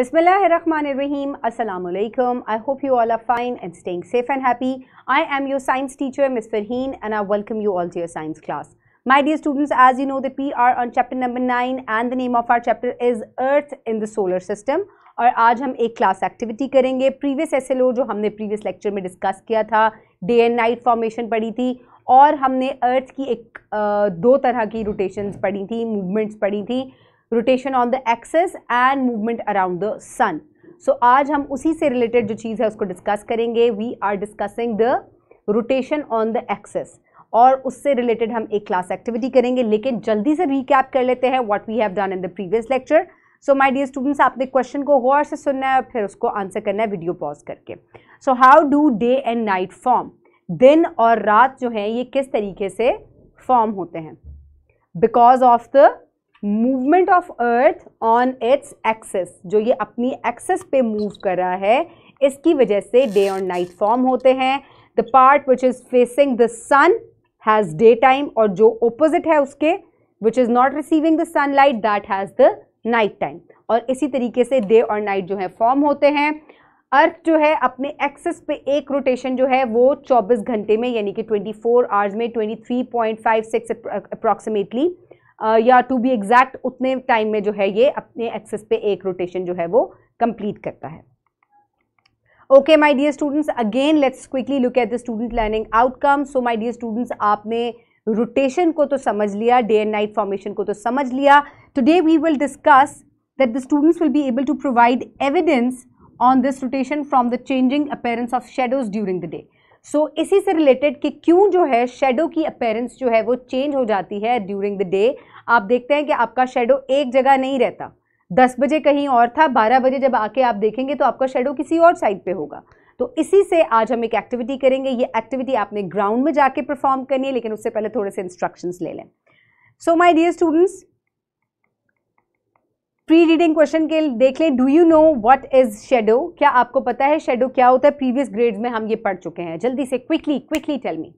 बिसमीम अल्लाम I hope you all are fine and staying safe and happy I am your science teacher Miss Farheen and I welcome you all to your science class my dear students as you know the P R on chapter number nine and the name of our chapter is Earth in the solar system और आज हम एक class activity करेंगे previous S L O जो हमने previous lecture में discuss किया था डे एंड नाइट फॉर्मेशन पढ़ी थी और हमने अर्थ की एक दो तरह की रोटेशंस पढ़ी थी मूवमेंट्स पढ़ी थी rotation on the axis and movement around the sun so आज हम उसी से रिलेटेड जो चीज़ है उसको डिस्कस करेंगे we are discussing the rotation on the axis और उससे रिलेटेड हम एक क्लास एक्टिविटी करेंगे लेकिन जल्दी से रिकैप कर लेते हैं what we have done in the previous lecture so my dear students आपने क्वेश्चन को गौर से सुनना है और फिर उसको आंसर करना है वीडियो पॉज करके so how do day and night form दिन और रात जो है ये किस तरीके से फॉर्म होते हैं because of the movement of Earth on its axis जो ये अपनी एक्सेस पे मूव कर रहा है इसकी वजह से डे और नाइट फॉर्म होते हैं the part which is facing the sun has day time और जो ओपोजिट है उसके which is not receiving the sun light that has the night time और इसी तरीके से डे और नाइट जो है फॉर्म होते हैं अर्थ जो है अपने एक्सेस पे एक रोटेशन जो है वो 24 घंटे में यानी कि 24 आवर्स में 23.56 अप्रॉक्सीमेटली या टू बी एग्जैक्ट उतने टाइम में जो है ये अपने एक्सेस पे एक रोटेशन जो है वो कंप्लीट करता है okay my dear students again let's quickly look at the student learning outcome so my dear students आपने रोटेशन को तो समझ लिया डे एंड नाइट फॉर्मेशन को तो समझ लिया today we will discuss that the students will be able to provide evidence on this rotation from the changing appearance of shadows during the day so so, इसी से related कि क्यों जो है शेडो की अपेयरेंस जो है वो चेंज हो जाती है ड्यूरिंग द डे आप देखते हैं कि आपका शेडो एक जगह नहीं रहता दस बजे कहीं और था बारह बजे जब आके आप देखेंगे तो आपका शेडो किसी और साइड पे होगा तो इसी से आज हम एक एक्टिविटी करेंगे ये एक्टिविटी आपने ग्राउंड में जाके परफॉर्म करनी है लेकिन उससे पहले थोड़े से इंस्ट्रक्शंस ले लें so my dear students pre reading question के देख लें do you know what is shadow क्या आपको पता है शेडो क्या होता है प्रीवियस ग्रेड में हम ये पढ़ चुके हैं जल्दी से quickly quickly tell me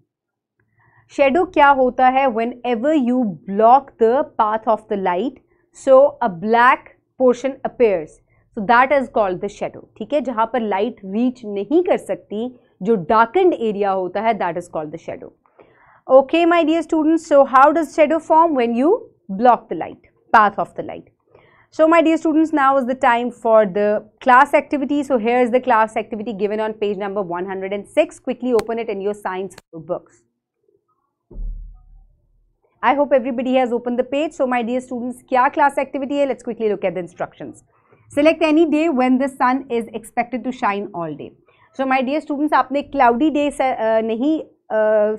shadow क्या होता है whenever you block the path of the light so a black portion appears so that is called the shadow ठीक है जहां पर लाइट रीच नहीं कर सकती जो डार्कंड एरिया होता है that is called the shadow okay my dear student so how does shadow form when you block the light path of the light So my dear students, now is the time for the class activity. So here is the class activity given on page number 106. Quickly open it in your science books. I hope everybody has opened the page. So my dear students, kya class activity hai? Let's quickly look at the instructions. Select any day when the sun is expected to shine all day. So my dear students, आपने cloudy day से, uh, नहीं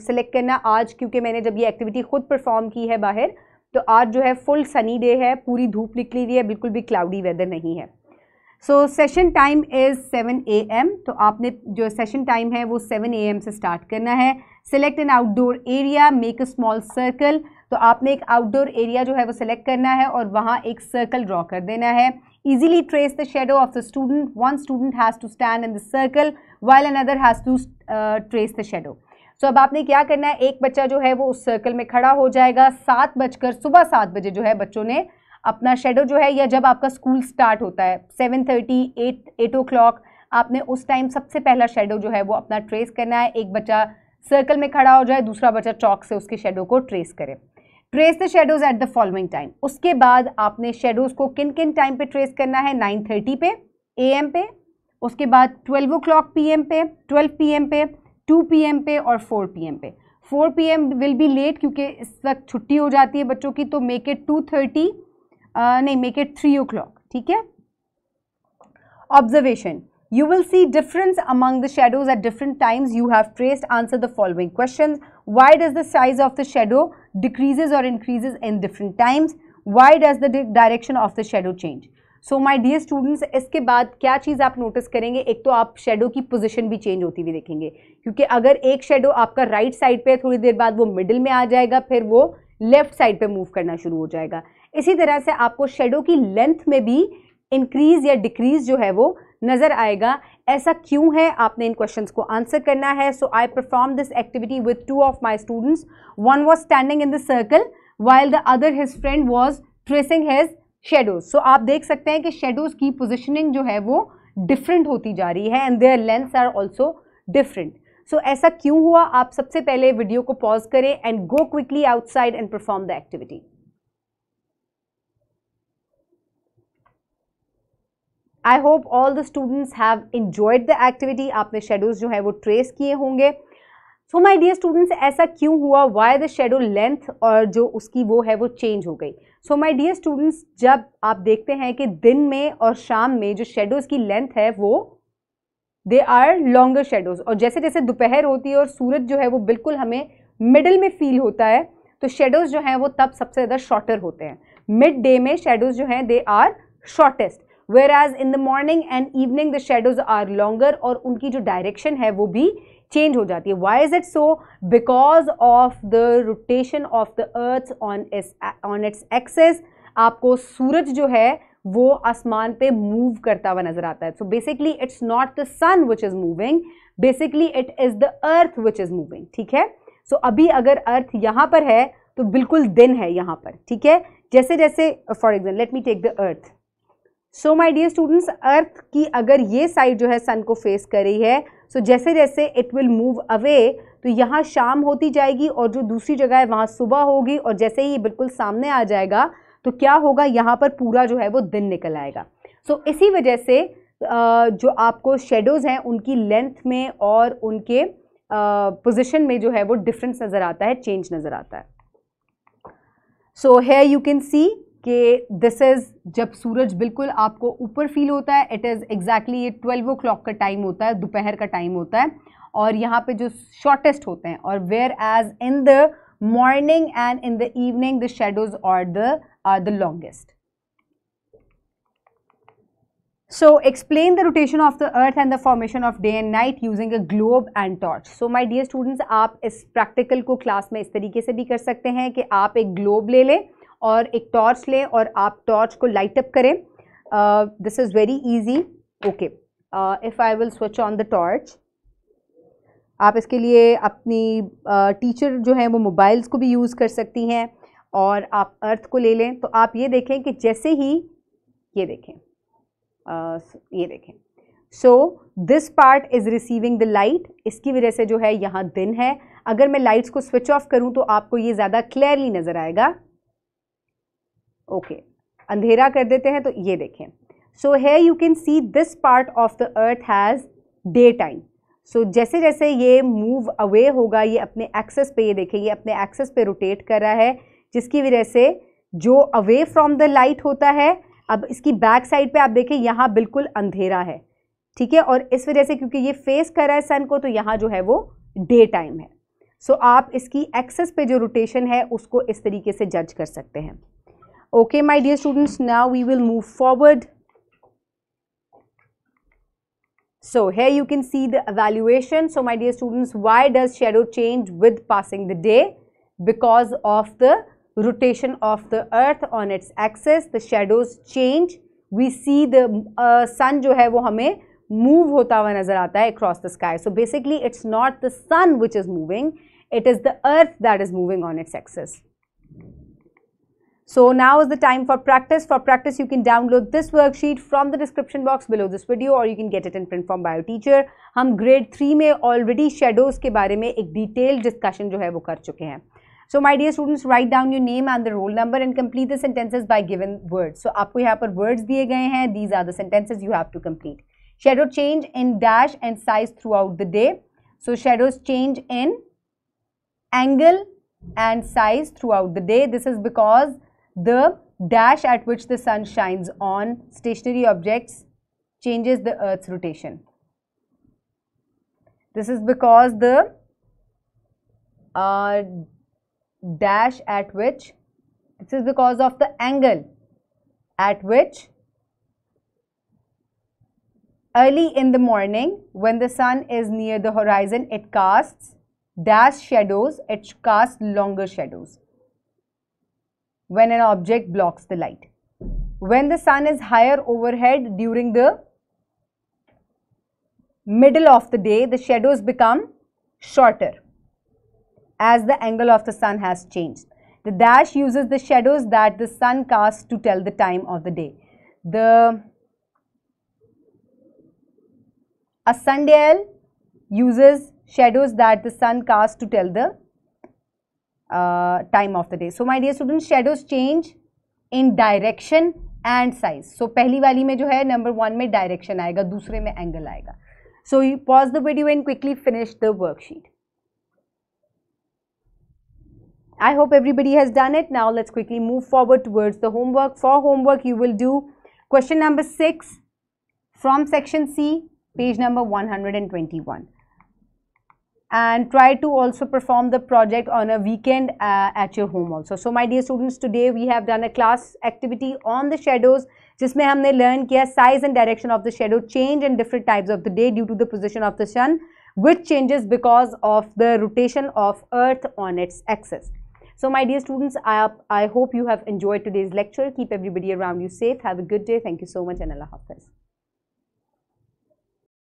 select uh, करना आज क्योंकि मैंने जब ये activity खुद perform की है बाहर तो आज जो है फुल सनी डे है पूरी धूप निकली हुई है बिल्कुल भी क्लाउडी वेदर नहीं है so session time is seven A M तो आपने जो सेशन टाइम है वो सेवन ए एम से स्टार्ट करना है select an outdoor area make a small circle तो आपने एक आउटडोर एरिया जो है वो सिलेक्ट करना है और वहाँ एक सर्कल ड्रॉ कर देना है easily trace the shadow of the student one student has to stand in the circle while another has to trace the shadow सो अब आपने क्या करना है एक बच्चा जो है वो उस सर्कल में खड़ा हो जाएगा सात बजकर सुबह सात बजे जो है बच्चों ने अपना शेडो जो है या जब आपका स्कूल स्टार्ट होता है seven thirty at eight o'clock आपने उस टाइम सबसे पहला शेडो जो है वो अपना ट्रेस करना है एक बच्चा सर्कल में खड़ा हो जाए दूसरा बच्चा चौक से उसके शेडो को ट्रेस करे trace the shadows at the following time उसके बाद आपने शेडोज को किन किन टाइम पे ट्रेस करना है नाइन थर्टी पे ए एम पे उसके बाद twelve o'clock P M पे ट्वेल्व पी एम पे टू पी एम पे और फोर पी एम पे four P M will be late क्योंकि इस वक्त छुट्टी हो जाती है बच्चों की तो मेक इट टू थर्टी नहीं make it three o'clock ठीक है observation you will see difference among the shadows at different times you have traced answer the following question why does the size of the shadow decreases और increases in different times why does the direction of the shadow change so my dear students इसके बाद क्या चीज़ आप notice करेंगे एक तो आप shadow की पोजीशन भी चेंज होती हुई देखेंगे क्योंकि अगर एक शेडो आपका राइट right साइड पे है थोड़ी देर बाद वो मिडिल में आ जाएगा फिर वो लेफ्ट साइड पे मूव करना शुरू हो जाएगा इसी तरह से आपको शेडो की लेंथ में भी इंक्रीज़ या डिक्रीज़ जो है वो नज़र आएगा ऐसा क्यों है आपने इन क्वेश्चन को आंसर करना है so I perform this activity with two of my students one was standing in the circle while the other his friend was tracing his shadows so आप देख सकते हैं कि शेडोज की पोजिशनिंग जो है वो डिफरेंट होती जा रही है and their lengths are also different so ऐसा क्यों हुआ आप सबसे पहले वीडियो को पॉज करें and go quickly outside and perform the activity I hope all the students have enjoyed the activity आपने शेडोज जो है वो ट्रेस किए होंगे सो माई डियर स्टूडेंट्स ऐसा क्यों हुआ वाई द शेडो लेंथ और जो उसकी वो है वो चेंज हो गई सो माय डियर स्टूडेंट्स जब आप देखते हैं कि दिन में और शाम में जो शेडोज़ की लेंथ है वो दे आर लॉन्गर शेडोज़ और जैसे जैसे दोपहर होती है और सूरज जो है वो बिल्कुल हमें मिडल में फील होता है तो शेडोज़ जो हैं वो तब सबसे ज़्यादा शॉर्टर होते हैं मिड डे में शेडोज़ जो हैं they are shortest where as in the morning and evening the shadows are longer और उनकी जो डायरेक्शन है वो भी चेंज हो जाती है why is it so because of the rotation of the Earth on is on its axis आपको सूरज जो है वो आसमान पे मूव करता हुआ नजर आता है so basically it's not the sun which is moving basically it is the Earth which is moving ठीक है सो so, अभी अगर अर्थ यहाँ पर है तो बिल्कुल दिन है यहाँ पर ठीक है जैसे जैसे for example let me take the Earth so my dear students Earth की अगर ये साइड जो है सन को फेस कर रही है सो so, जैसे जैसे इट विल मूव अवे तो यहाँ शाम होती जाएगी और जो दूसरी जगह है वहाँ सुबह होगी और जैसे ही ये बिल्कुल सामने आ जाएगा तो क्या होगा यहाँ पर पूरा जो है वो दिन निकल आएगा सो so, इसी वजह से जो आपको शेडोज़ हैं उनकी लेंथ में और उनके पोजिशन में जो है वो डिफरेंस नज़र आता है चेंज नज़र आता है so here you can see कि दिस इज़ जब सूरज बिल्कुल आपको ऊपर फील होता है इट इज़ एग्जैक्टली ये ट्वेल्व ओ क्लॉक का टाइम होता है दोपहर का टाइम होता है और यहाँ पे जो शॉर्टेस्ट होते हैं और where as in the morning and in the evening the shadows are the are the longest so explain the rotation of the earth and the formation of day and night using a globe and torch so my dear students आप इस practical को class में इस तरीके से भी कर सकते हैं कि आप एक ग्लोब ले लें और एक टॉर्च लें और आप टॉर्च को लाइटअप करें this is very easy okay if I will switch on the torch आप इसके लिए अपनी टीचर uh, जो हैं वो मोबाइल्स को भी यूज़ कर सकती हैं और आप अर्थ को ले लें तो आप ये देखें कि जैसे ही ये देखें uh, ये देखें so this part is receiving the light इसकी वजह से जो है यहाँ दिन है अगर मैं लाइट्स को स्विच ऑफ करूँ तो आपको ये ज़्यादा क्लियरली नज़र आएगा ओके okay. अंधेरा कर देते हैं तो ये देखें सो है you can see this part of the earth has day time so जैसे जैसे ये मूव अवे होगा ये अपने एक्सेस पे ये देखें ये अपने एक्सेस पे रोटेट कर रहा है जिसकी वजह से जो अवे फ्रॉम द लाइट होता है अब इसकी बैक साइड पे आप देखें यहाँ बिल्कुल अंधेरा है ठीक है और इस वजह से क्योंकि ये फेस कर रहा है सन को तो यहाँ जो है वो डे टाइम है सो so, आप इसकी एक्सेस पे जो रोटेशन है उसको इस तरीके से जज कर सकते हैं Okay, my dear students, now we will move forward. So here you can see the evaluation. So my dear students, why does shadow change with passing the day? Because of the rotation of the earth on its axis, the shadows change. We see the uh, sun जो है वो हमें move होता हुआ नजर आता है across the sky. So basically it's not the sun which is moving, it is the earth that is moving on its axis. So now is the time for practice. For practice, you can download this worksheet from the description box below this video or you can get it in print form by your teacher. Hum grade 3 mein already shadows ke baare mein ek detailed discussion jo hai wo kar chuke hain. So my dear students, write down your name and the roll number and complete the sentences by given words. So aapko yaha par words diye gaye hain. These are the sentences you have to complete. Shadow change in dash and size throughout the day. So shadows change in angle and size throughout the day. This is because the dash at which the sun shines on stationary objects changes the earth's rotation. This is because the uh, dash at which, this is because of the angle at which early in the morning when the sun is near the horizon it casts dash shadows, it casts longer shadows when an object blocks the light. When the sun is higher overhead during the middle of the day, the shadows become shorter as the angle of the sun has changed. The dash uses the shadows that the sun casts to tell the time of the day. The a sundial uses shadows that the sun casts to tell the uh, time of the day. So my dear students, shadows change in direction and size. So, पहली वाली में जो है number one में direction आएगा दूसरे में angle आएगा So, pause the video and quickly finish the worksheet. I hope everybody has done it. Now let's quickly move forward towards the homework. For homework, you will do question number 6 from section C, page number 121 and try to also perform the project on a weekend uh, at your home also. So my dear students, today we have done a class activity on the shadows जिसमें हमने learn किया size and direction of the shadow change and different types of the day due to the position of the sun which changes because of the rotation of earth on its axis. So my dear students, I hope you have enjoyed today's lecture. Keep everybody around you safe. Have a good day. Thank you so much and Allah Hafiz.